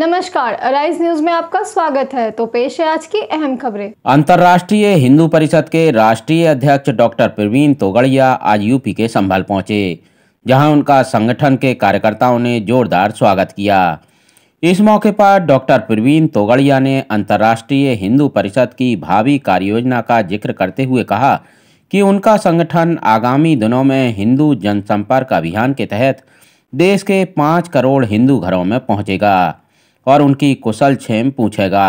नमस्कार arise news में आपका स्वागत है तो पेश है आज की अहम खबरें अंतर्राष्ट्रीय हिंदू परिषद के राष्ट्रीय अध्यक्ष डॉक्टर प्रवीण तोगड़िया आज यूपी के संभल पहुंचे जहां उनका संगठन के कार्यकर्ताओं ने जोरदार स्वागत किया इस मौके पर डॉक्टर प्रवीण तोगड़िया ने अंतर्राष्ट्रीय हिंदू परिषद की भावी कार्ययोजना का जिक्र करते हुए कहा कि उनका संगठन आगामी दिनों में हिंदू जनसंपर्क अभियान के तहत देश के पाँच करोड़ हिंदू घरों में पहुंचेगा और उनकी कुशल क्षेम पूछेगा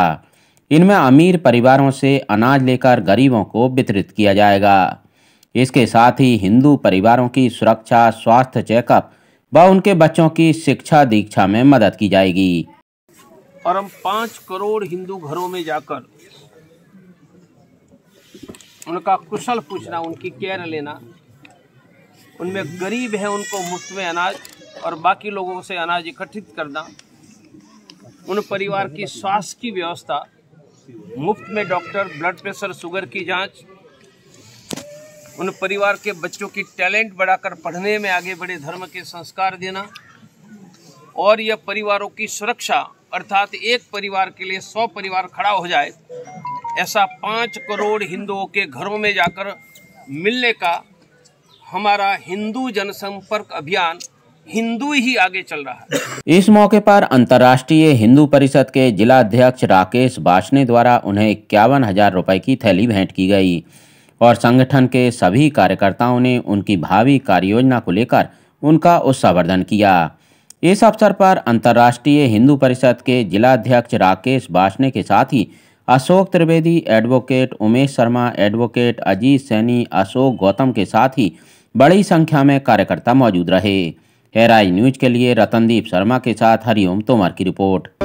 इनमें अमीर परिवारों से अनाज लेकर गरीबों को वितरित किया जाएगा इसके साथ ही हिंदू परिवारों की सुरक्षा स्वास्थ्य चेकअप व उनके बच्चों की शिक्षा दीक्षा में मदद की जाएगी और हम पाँच करोड़ हिंदू घरों में जाकर उनका कुशल पूछना उनकी केयर लेना उनमें गरीब है उनको मुफ्त में अनाज और बाकी लोगों से अनाज इकट्ठित करना उन परिवार की स्वास्थ्य की व्यवस्था मुफ्त में डॉक्टर ब्लड प्रेशर शुगर की जांच उन परिवार के बच्चों की टैलेंट बढ़ाकर पढ़ने में आगे बढ़े धर्म के संस्कार देना और यह परिवारों की सुरक्षा अर्थात एक परिवार के लिए सौ परिवार खड़ा हो जाए ऐसा पाँच करोड़ हिंदुओं के घरों में जाकर मिलने का हमारा हिंदू जनसंपर्क अभियान हिंदू ही आगे चल रहा है इस मौके पर अंतर्राष्ट्रीय हिंदू परिषद के जिला अध्यक्ष राकेश बाशने द्वारा उन्हें इक्यावन हजार रुपए की थैली भेंट की गई और संगठन के सभी कार्यकर्ताओं ने उनकी भावी कार्ययोजना को लेकर उनका उत्साहवर्धन किया इस अवसर पर अंतर्राष्ट्रीय हिंदू परिषद के जिलाध्यक्ष राकेश बासने के साथ ही अशोक त्रिवेदी एडवोकेट उमेश शर्मा एडवोकेट अजीत सैनी अशोक गौतम के साथ ही बड़ी संख्या में कार्यकर्ता मौजूद रहे हेराई न्यूज के लिए रतनदीप शर्मा के साथ हरिओम तोमर की रिपोर्ट